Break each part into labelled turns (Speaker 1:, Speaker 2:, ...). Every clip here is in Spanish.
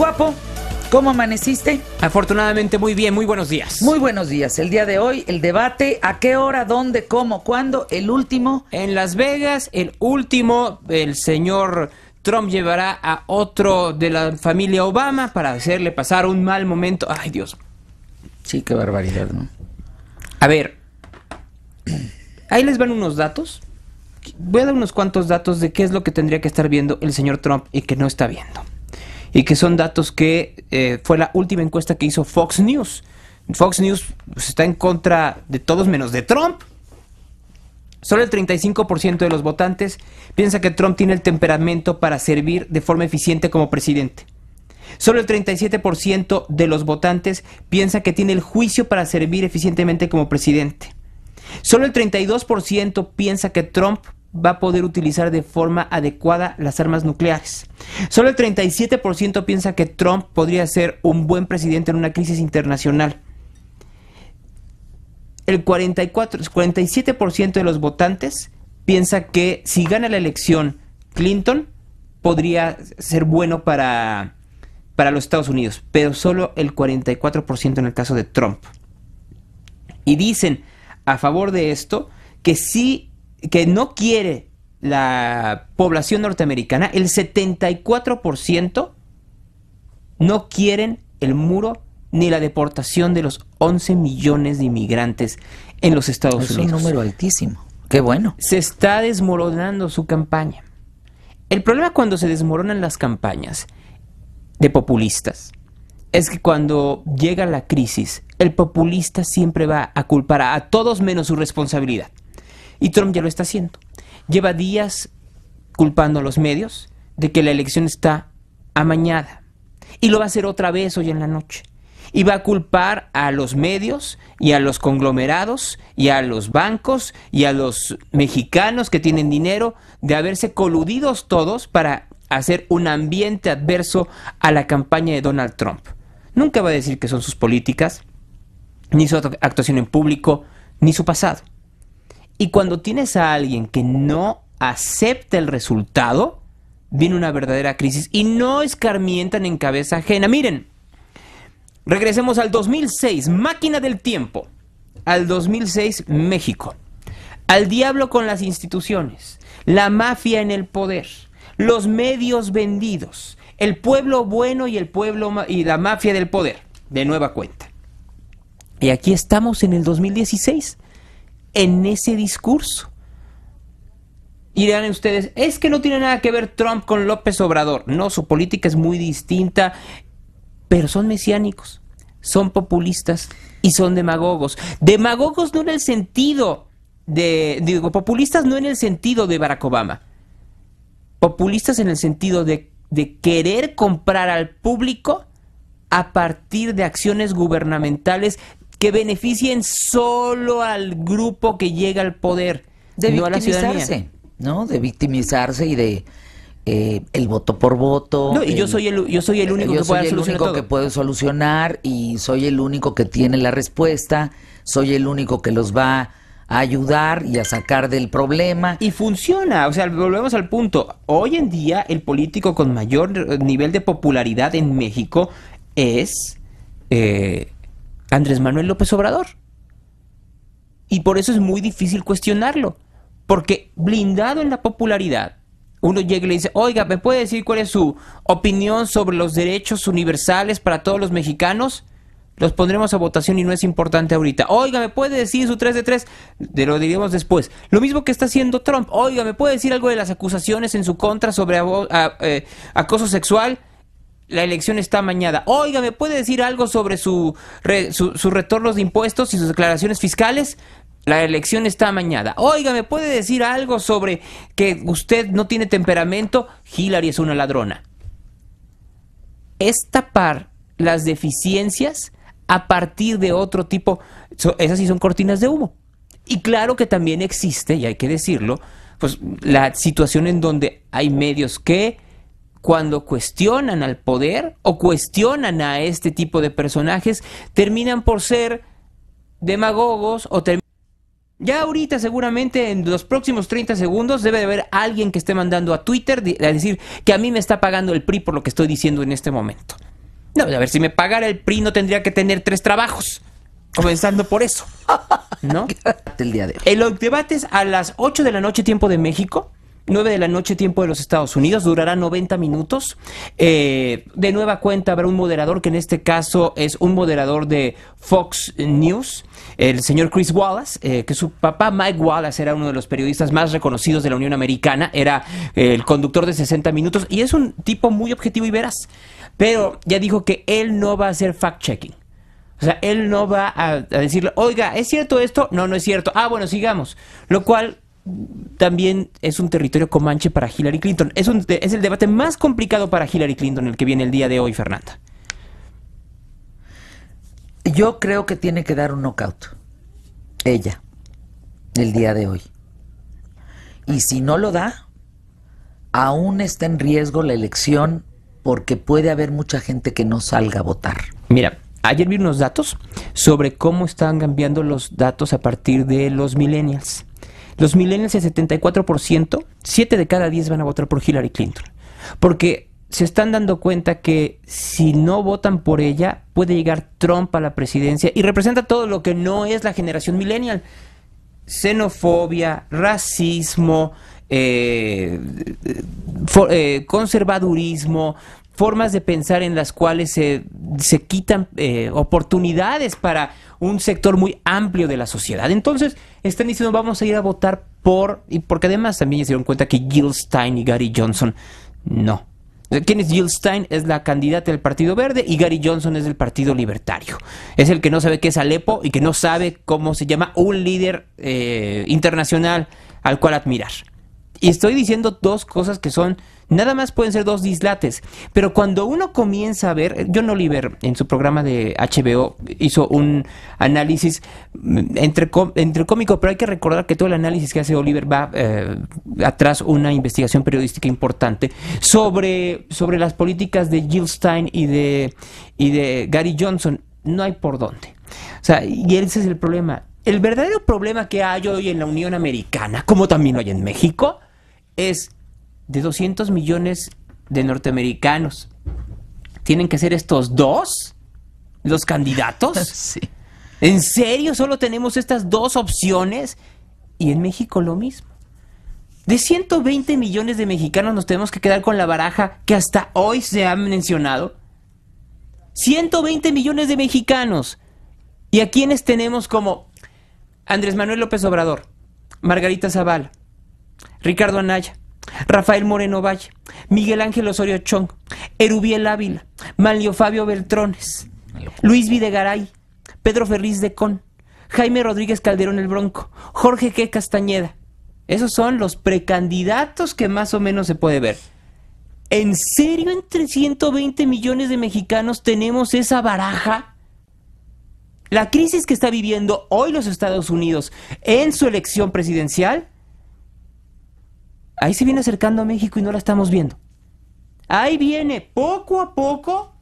Speaker 1: Guapo, ¿cómo amaneciste? Afortunadamente muy bien, muy buenos días. Muy buenos días. El día de hoy, el debate, ¿a qué hora, dónde, cómo, cuándo? El último. En Las Vegas, el último, el señor Trump llevará a otro de la familia Obama para hacerle pasar un mal momento. Ay, Dios. Sí, qué barbaridad, ¿no? A ver, ahí les van unos datos. Voy a dar unos cuantos datos de qué es lo que tendría que estar viendo el señor Trump y que no está viendo y que son datos que eh, fue la última encuesta que hizo Fox News. Fox News pues, está en contra de todos menos de Trump. Solo el 35% de los votantes piensa que Trump tiene el temperamento para servir de forma eficiente como presidente. Solo el 37% de los votantes piensa que tiene el juicio para servir eficientemente como presidente. Solo el 32% piensa que Trump va a poder utilizar de forma adecuada las armas nucleares. Solo el 37% piensa que Trump podría ser un buen presidente en una crisis internacional. El 44, 47% de los votantes piensa que si gana la elección Clinton podría ser bueno para, para los Estados Unidos, pero solo el 44% en el caso de Trump. Y dicen a favor de esto que sí que no quiere la población norteamericana, el 74% no quieren el muro ni la deportación de los 11 millones de inmigrantes en los Estados Unidos. Es un número altísimo. Qué bueno. Se está desmoronando su campaña. El problema cuando se desmoronan las campañas de populistas es que cuando llega la crisis, el populista siempre va a culpar a todos menos su responsabilidad. Y Trump ya lo está haciendo. Lleva días culpando a los medios de que la elección está amañada. Y lo va a hacer otra vez hoy en la noche. Y va a culpar a los medios y a los conglomerados y a los bancos y a los mexicanos que tienen dinero de haberse coludidos todos para hacer un ambiente adverso a la campaña de Donald Trump. Nunca va a decir que son sus políticas, ni su actuación en público, ni su pasado. Y cuando tienes a alguien que no acepta el resultado, viene una verdadera crisis y no escarmientan en cabeza ajena. Miren, regresemos al 2006, máquina del tiempo. Al 2006, México. Al diablo con las instituciones, la mafia en el poder, los medios vendidos, el pueblo bueno y el pueblo y la mafia del poder, de nueva cuenta. Y aquí estamos en el 2016 en ese discurso. Y dirán ustedes, es que no tiene nada que ver Trump con López Obrador. No, su política es muy distinta, pero son mesiánicos, son populistas y son demagogos. Demagogos no en el sentido de, digo, populistas no en el sentido de Barack Obama. Populistas en el sentido de, de querer comprar al público a partir de acciones gubernamentales que beneficien solo al grupo que llega al poder, de victimizarse, ¿no? De victimizarse y de eh, el voto por voto. No, y yo soy el yo soy el único que puede el que puede solucionar y soy el único que tiene la respuesta, soy el único que los va a ayudar y a sacar del problema. Y funciona, o sea, volvemos al punto. Hoy en día el político con mayor nivel de popularidad en México es eh, Andrés Manuel López Obrador. Y por eso es muy difícil cuestionarlo, porque blindado en la popularidad, uno llega y le dice, oiga, ¿me puede decir cuál es su opinión sobre los derechos universales para todos los mexicanos? Los pondremos a votación y no es importante ahorita. Oiga, ¿me puede decir su 3 de 3? de lo diremos después. Lo mismo que está haciendo Trump. Oiga, ¿me puede decir algo de las acusaciones en su contra sobre eh, acoso sexual? la elección está amañada. Oiga, ¿me puede decir algo sobre sus retornos de impuestos y sus declaraciones fiscales? La elección está amañada. Oiga, ¿me puede decir algo sobre que usted no tiene temperamento? Hillary es una ladrona. Es tapar las deficiencias a partir de otro tipo. esas sí son cortinas de humo. Y claro que también existe, y hay que decirlo, pues la situación en donde hay medios que cuando cuestionan al poder o cuestionan a este tipo de personajes, terminan por ser demagogos o terminan... Ya ahorita seguramente en los próximos 30 segundos debe de haber alguien que esté mandando a Twitter a decir que a mí me está pagando el PRI por lo que estoy diciendo en este momento. No, a ver, si me pagara el PRI no tendría que tener tres trabajos. Comenzando por eso. ¿No? El día de En los debates a las 8 de la noche tiempo de México 9 de la noche, tiempo de los Estados Unidos, durará 90 minutos. Eh, de nueva cuenta habrá un moderador, que en este caso es un moderador de Fox News, el señor Chris Wallace, eh, que su papá Mike Wallace era uno de los periodistas más reconocidos de la Unión Americana, era eh, el conductor de 60 minutos y es un tipo muy objetivo y veraz, pero ya dijo que él no va a hacer fact-checking. O sea, él no va a, a decirle, oiga, ¿es cierto esto? No, no es cierto. Ah, bueno, sigamos. Lo cual también es un territorio comanche para Hillary Clinton. Es, es el debate más complicado para Hillary Clinton el que viene el día de hoy, Fernanda. Yo creo que tiene que dar un knockout. Ella. El día de hoy. Y si no lo da, aún está en riesgo la elección porque puede haber mucha gente que no salga a votar. Mira, ayer vi unos datos sobre cómo están cambiando los datos a partir de los millennials. Los millennials, el 74%, 7 de cada 10 van a votar por Hillary Clinton. Porque se están dando cuenta que si no votan por ella, puede llegar Trump a la presidencia y representa todo lo que no es la generación millennial. Xenofobia, racismo, eh, eh, eh, conservadurismo, formas de pensar en las cuales se, se quitan eh, oportunidades para un sector muy amplio de la sociedad. Entonces, están diciendo, vamos a ir a votar por, y porque además también se dieron cuenta que Jill Stein y Gary Johnson no. ¿Quién es Jill Stein? Es la candidata del Partido Verde y Gary Johnson es del Partido Libertario. Es el que no sabe qué es Alepo y que no sabe cómo se llama un líder eh, internacional al cual admirar. Y estoy diciendo dos cosas que son, nada más pueden ser dos dislates, pero cuando uno comienza a ver, John Oliver en su programa de HBO hizo un análisis mm, entre, entre cómico, pero hay que recordar que todo el análisis que hace Oliver va eh, atrás una investigación periodística importante sobre, sobre las políticas de Jill Stein y de, y de Gary Johnson. No hay por dónde. O sea, y ese es el problema. El verdadero problema que hay hoy en la Unión Americana, como también hay en México, es de 200 millones de norteamericanos. ¿Tienen que ser estos dos los candidatos? sí. ¿En serio solo tenemos estas dos opciones? Y en México lo mismo. De 120 millones de mexicanos nos tenemos que quedar con la baraja que hasta hoy se ha mencionado. 120 millones de mexicanos. ¿Y a quiénes tenemos como Andrés Manuel López Obrador, Margarita Zavala, Ricardo Anaya, Rafael Moreno Valle, Miguel Ángel Osorio Chong, Erubiel Ávila, Manlio Fabio Beltrones, Luis Videgaray, Pedro Ferriz de Con, Jaime Rodríguez Calderón el Bronco, Jorge Que Castañeda. Esos son los precandidatos que más o menos se puede ver. ¿En serio entre 120 millones de mexicanos tenemos esa baraja? La crisis que está viviendo hoy los Estados Unidos en su elección presidencial Ahí se viene acercando a México y no la estamos viendo. Ahí viene, poco a poco,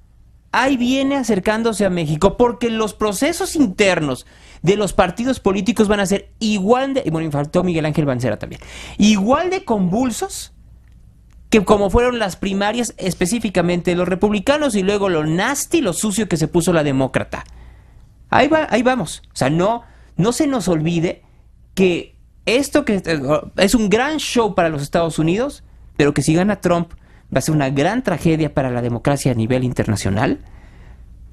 Speaker 1: ahí viene acercándose a México, porque los procesos internos de los partidos políticos van a ser igual de, y bueno, infartó Miguel Ángel Bancera también, igual de convulsos que como fueron las primarias específicamente los republicanos y luego lo nasty, lo sucio que se puso la demócrata. Ahí, va, ahí vamos. O sea, no, no se nos olvide que esto que eh, es un gran show para los Estados Unidos, pero que si gana Trump va a ser una gran tragedia para la democracia a nivel internacional.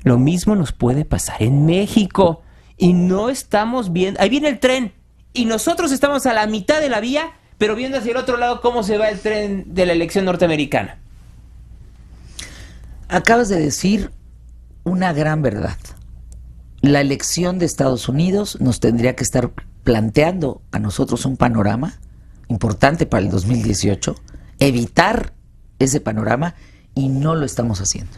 Speaker 1: Lo mismo nos puede pasar en México y no estamos viendo, ahí viene el tren y nosotros estamos a la mitad de la vía, pero viendo hacia el otro lado cómo se va el tren de la elección norteamericana. Acabas de decir una gran verdad. La elección de Estados Unidos nos tendría que estar planteando a nosotros un panorama importante para el 2018, evitar ese panorama y no lo estamos haciendo.